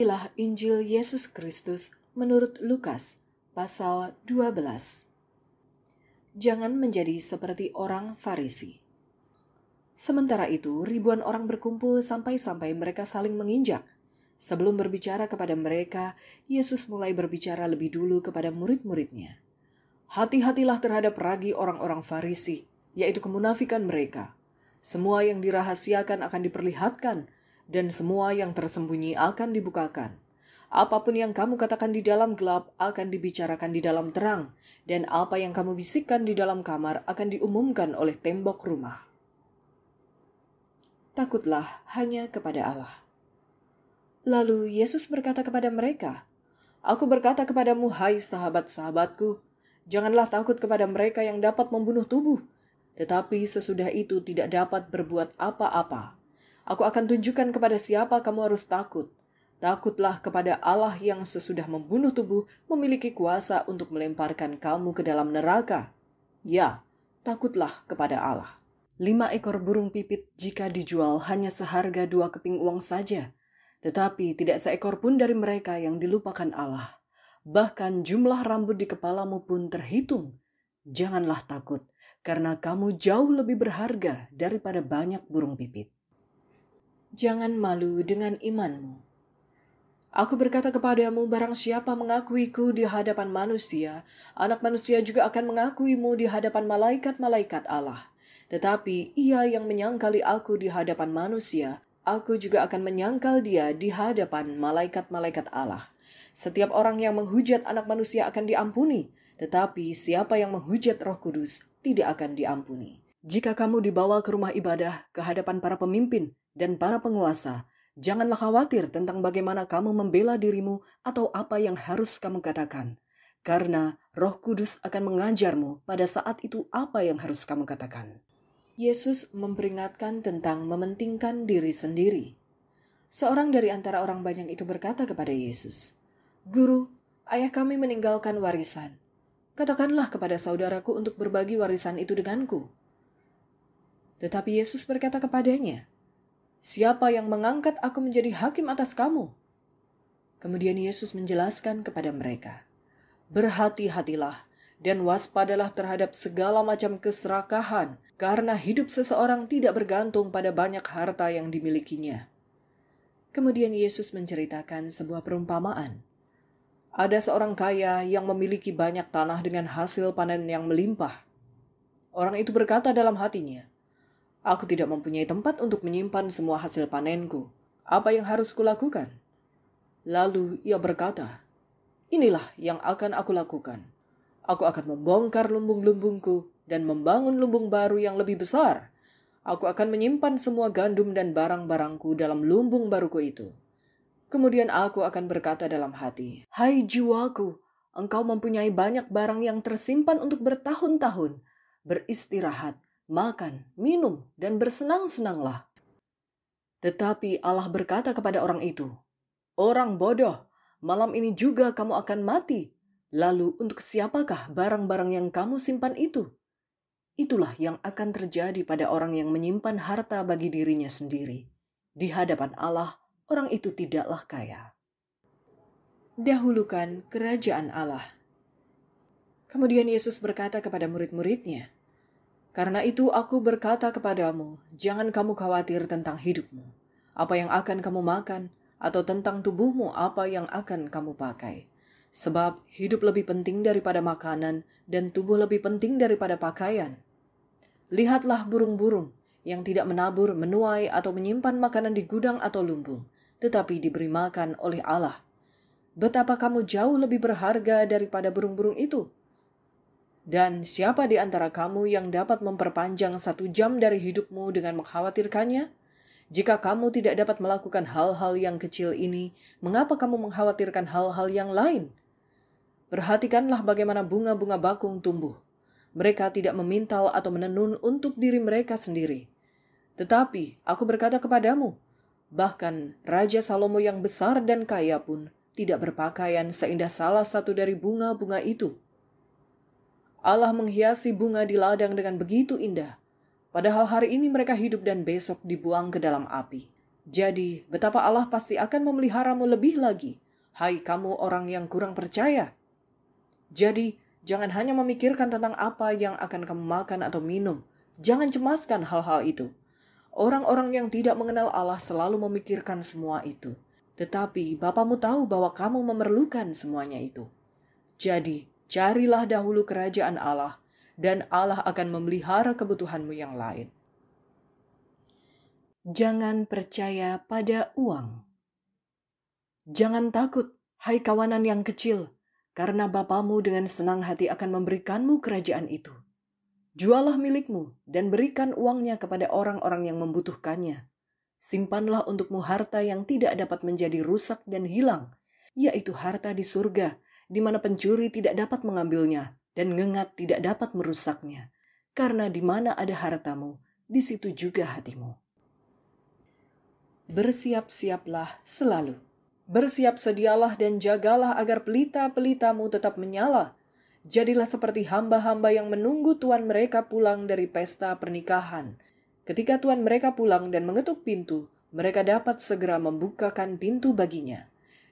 Inilah Injil Yesus Kristus menurut Lukas pasal 12. Jangan menjadi seperti orang Farisi. Sementara itu, ribuan orang berkumpul sampai-sampai mereka saling menginjak. Sebelum berbicara kepada mereka, Yesus mulai berbicara lebih dulu kepada murid-muridnya. Hati-hatilah terhadap ragi orang-orang Farisi, yaitu kemunafikan mereka. Semua yang dirahasiakan akan diperlihatkan, dan semua yang tersembunyi akan dibukakan. Apapun yang kamu katakan di dalam gelap akan dibicarakan di dalam terang, dan apa yang kamu bisikkan di dalam kamar akan diumumkan oleh tembok rumah. Takutlah hanya kepada Allah. Lalu Yesus berkata kepada mereka, Aku berkata kepadamu, hai sahabat-sahabatku, janganlah takut kepada mereka yang dapat membunuh tubuh, tetapi sesudah itu tidak dapat berbuat apa-apa Aku akan tunjukkan kepada siapa kamu harus takut. Takutlah kepada Allah yang sesudah membunuh tubuh memiliki kuasa untuk melemparkan kamu ke dalam neraka. Ya, takutlah kepada Allah. Lima ekor burung pipit jika dijual hanya seharga dua keping uang saja. Tetapi tidak seekor pun dari mereka yang dilupakan Allah. Bahkan jumlah rambut di kepalamu pun terhitung. Janganlah takut, karena kamu jauh lebih berharga daripada banyak burung pipit jangan malu dengan imanmu. Aku berkata kepadamu, barang siapa mengakuiku di hadapan manusia, anak manusia juga akan mengakuimu di hadapan malaikat-malaikat Allah. Tetapi ia yang menyangkali aku di hadapan manusia, aku juga akan menyangkal dia di hadapan malaikat-malaikat Allah. Setiap orang yang menghujat anak manusia akan diampuni, tetapi siapa yang menghujat roh kudus tidak akan diampuni. Jika kamu dibawa ke rumah ibadah ke hadapan para pemimpin dan para penguasa, janganlah khawatir tentang bagaimana kamu membela dirimu atau apa yang harus kamu katakan, karena Roh Kudus akan mengajarmu pada saat itu apa yang harus kamu katakan. Yesus memperingatkan tentang mementingkan diri sendiri. Seorang dari antara orang banyak itu berkata kepada Yesus, "Guru, ayah kami meninggalkan warisan. Katakanlah kepada saudaraku untuk berbagi warisan itu denganku." Tetapi Yesus berkata kepadanya, Siapa yang mengangkat aku menjadi hakim atas kamu? Kemudian Yesus menjelaskan kepada mereka, Berhati-hatilah dan waspadalah terhadap segala macam keserakahan, karena hidup seseorang tidak bergantung pada banyak harta yang dimilikinya. Kemudian Yesus menceritakan sebuah perumpamaan. Ada seorang kaya yang memiliki banyak tanah dengan hasil panen yang melimpah. Orang itu berkata dalam hatinya, Aku tidak mempunyai tempat untuk menyimpan semua hasil panenku. Apa yang harus kulakukan? Lalu ia berkata, Inilah yang akan aku lakukan. Aku akan membongkar lumbung-lumbungku dan membangun lumbung baru yang lebih besar. Aku akan menyimpan semua gandum dan barang-barangku dalam lumbung baruku itu. Kemudian aku akan berkata dalam hati, Hai jiwaku, engkau mempunyai banyak barang yang tersimpan untuk bertahun-tahun. Beristirahat, makan, minum, dan bersenang-senanglah. Tetapi Allah berkata kepada orang itu, Orang bodoh, malam ini juga kamu akan mati. Lalu untuk siapakah barang-barang yang kamu simpan itu? Itulah yang akan terjadi pada orang yang menyimpan harta bagi dirinya sendiri. Di hadapan Allah, orang itu tidaklah kaya. Dahulukan kerajaan Allah. Kemudian Yesus berkata kepada murid-muridnya, karena itu aku berkata kepadamu, jangan kamu khawatir tentang hidupmu, apa yang akan kamu makan, atau tentang tubuhmu apa yang akan kamu pakai. Sebab hidup lebih penting daripada makanan dan tubuh lebih penting daripada pakaian. Lihatlah burung-burung yang tidak menabur, menuai, atau menyimpan makanan di gudang atau lumbung, tetapi diberi makan oleh Allah. Betapa kamu jauh lebih berharga daripada burung-burung itu. Dan siapa di antara kamu yang dapat memperpanjang satu jam dari hidupmu dengan mengkhawatirkannya? Jika kamu tidak dapat melakukan hal-hal yang kecil ini, mengapa kamu mengkhawatirkan hal-hal yang lain? Perhatikanlah bagaimana bunga-bunga bakung tumbuh. Mereka tidak memintal atau menenun untuk diri mereka sendiri. Tetapi aku berkata kepadamu, bahkan Raja Salomo yang besar dan kaya pun tidak berpakaian seindah salah satu dari bunga-bunga itu. Allah menghiasi bunga di ladang dengan begitu indah. Padahal hari ini mereka hidup dan besok dibuang ke dalam api. Jadi, betapa Allah pasti akan memeliharamu lebih lagi, hai kamu orang yang kurang percaya. Jadi, jangan hanya memikirkan tentang apa yang akan kamu makan atau minum. Jangan cemaskan hal-hal itu. Orang-orang yang tidak mengenal Allah selalu memikirkan semua itu. Tetapi, Bapamu tahu bahwa kamu memerlukan semuanya itu. Jadi, Carilah dahulu kerajaan Allah, dan Allah akan memelihara kebutuhanmu yang lain. Jangan percaya pada uang. Jangan takut, hai kawanan yang kecil, karena bapamu dengan senang hati akan memberikanmu kerajaan itu. Jualah milikmu dan berikan uangnya kepada orang-orang yang membutuhkannya. Simpanlah untukmu harta yang tidak dapat menjadi rusak dan hilang, yaitu harta di surga, di mana pencuri tidak dapat mengambilnya dan ngengat tidak dapat merusaknya, karena di mana ada hartamu, di situ juga hatimu. Bersiap-siaplah selalu. Bersiap sedialah dan jagalah agar pelita-pelitamu tetap menyala. Jadilah seperti hamba-hamba yang menunggu tuan mereka pulang dari pesta pernikahan. Ketika tuan mereka pulang dan mengetuk pintu, mereka dapat segera membukakan pintu baginya.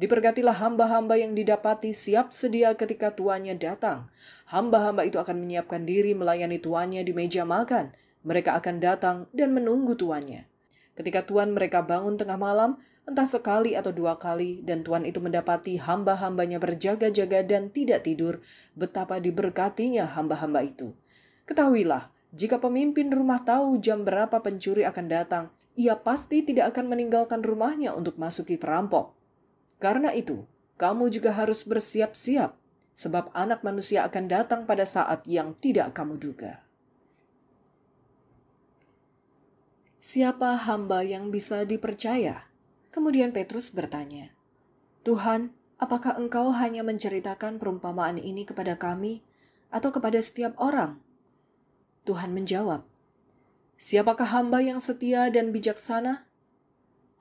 Dipergatilah hamba-hamba yang didapati siap sedia ketika tuannya datang. Hamba-hamba itu akan menyiapkan diri melayani tuannya di meja makan. Mereka akan datang dan menunggu tuannya. Ketika tuan mereka bangun tengah malam, entah sekali atau dua kali, dan tuan itu mendapati hamba-hambanya berjaga-jaga dan tidak tidur, betapa diberkatinya hamba-hamba itu. Ketahuilah, jika pemimpin rumah tahu jam berapa pencuri akan datang, ia pasti tidak akan meninggalkan rumahnya untuk masuki perampok. Karena itu, kamu juga harus bersiap-siap, sebab Anak Manusia akan datang pada saat yang tidak kamu duga. Siapa hamba yang bisa dipercaya? Kemudian Petrus bertanya, "Tuhan, apakah Engkau hanya menceritakan perumpamaan ini kepada kami atau kepada setiap orang?" Tuhan menjawab, "Siapakah hamba yang setia dan bijaksana?"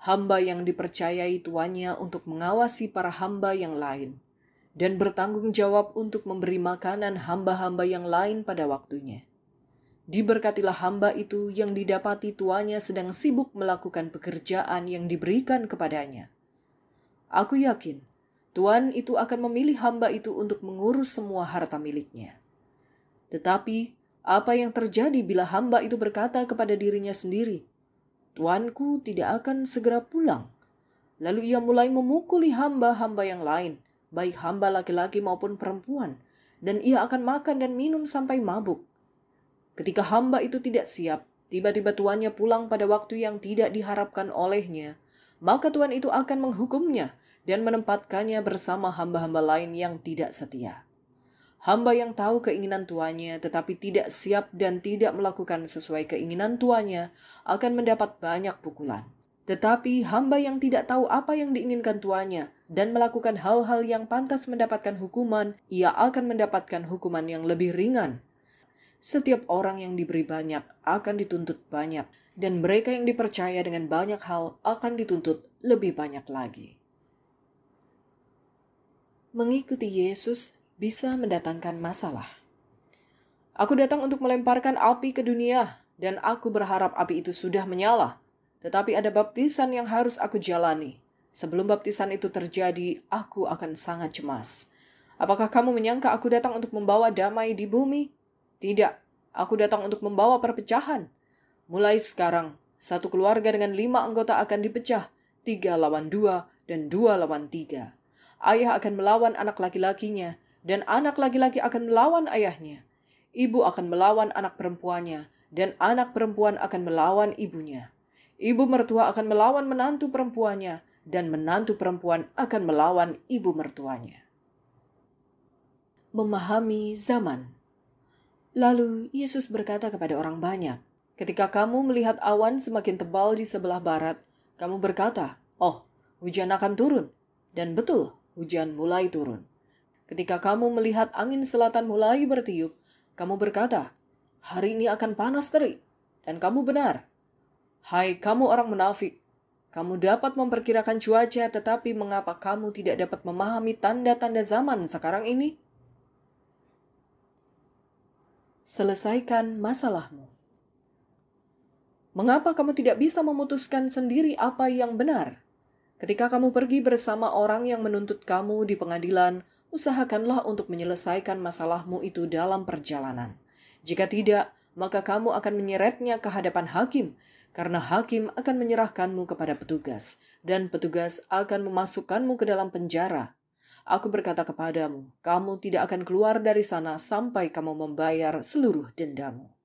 hamba yang dipercayai tuannya untuk mengawasi para hamba yang lain dan bertanggung jawab untuk memberi makanan hamba-hamba yang lain pada waktunya. Diberkatilah hamba itu yang didapati tuannya sedang sibuk melakukan pekerjaan yang diberikan kepadanya. Aku yakin tuan itu akan memilih hamba itu untuk mengurus semua harta miliknya. Tetapi, apa yang terjadi bila hamba itu berkata kepada dirinya sendiri, Tuanku tidak akan segera pulang. Lalu ia mulai memukuli hamba-hamba yang lain, baik hamba laki-laki maupun perempuan, dan ia akan makan dan minum sampai mabuk. Ketika hamba itu tidak siap, tiba-tiba tuannya pulang pada waktu yang tidak diharapkan olehnya, maka tuan itu akan menghukumnya dan menempatkannya bersama hamba-hamba lain yang tidak setia. Hamba yang tahu keinginan tuanya, tetapi tidak siap dan tidak melakukan sesuai keinginan tuanya, akan mendapat banyak pukulan. Tetapi hamba yang tidak tahu apa yang diinginkan tuanya dan melakukan hal-hal yang pantas mendapatkan hukuman, ia akan mendapatkan hukuman yang lebih ringan. Setiap orang yang diberi banyak akan dituntut banyak, dan mereka yang dipercaya dengan banyak hal akan dituntut lebih banyak lagi. Mengikuti Yesus bisa mendatangkan masalah. Aku datang untuk melemparkan api ke dunia, dan aku berharap api itu sudah menyala. Tetapi ada baptisan yang harus aku jalani. Sebelum baptisan itu terjadi, aku akan sangat cemas. Apakah kamu menyangka aku datang untuk membawa damai di bumi? Tidak, aku datang untuk membawa perpecahan. Mulai sekarang, satu keluarga dengan lima anggota akan dipecah, tiga lawan dua dan dua lawan tiga. Ayah akan melawan anak laki-lakinya, dan anak laki-laki akan melawan ayahnya. Ibu akan melawan anak perempuannya, dan anak perempuan akan melawan ibunya. Ibu mertua akan melawan menantu perempuannya, dan menantu perempuan akan melawan ibu mertuanya. Memahami zaman. Lalu Yesus berkata kepada orang banyak, "Ketika kamu melihat awan semakin tebal di sebelah barat, kamu berkata, 'Oh, hujan akan turun.' Dan betul, hujan mulai turun. Ketika kamu melihat angin selatan mulai bertiup, kamu berkata, hari ini akan panas terik. Dan kamu benar. Hai kamu orang munafik, kamu dapat memperkirakan cuaca tetapi mengapa kamu tidak dapat memahami tanda-tanda zaman sekarang ini? Selesaikan masalahmu. Mengapa kamu tidak bisa memutuskan sendiri apa yang benar? Ketika kamu pergi bersama orang yang menuntut kamu di pengadilan, usahakanlah untuk menyelesaikan masalahmu itu dalam perjalanan. Jika tidak, maka kamu akan menyeretnya ke hadapan hakim, karena hakim akan menyerahkanmu kepada petugas, dan petugas akan memasukkanmu ke dalam penjara. Aku berkata kepadamu, kamu tidak akan keluar dari sana sampai kamu membayar seluruh dendamu.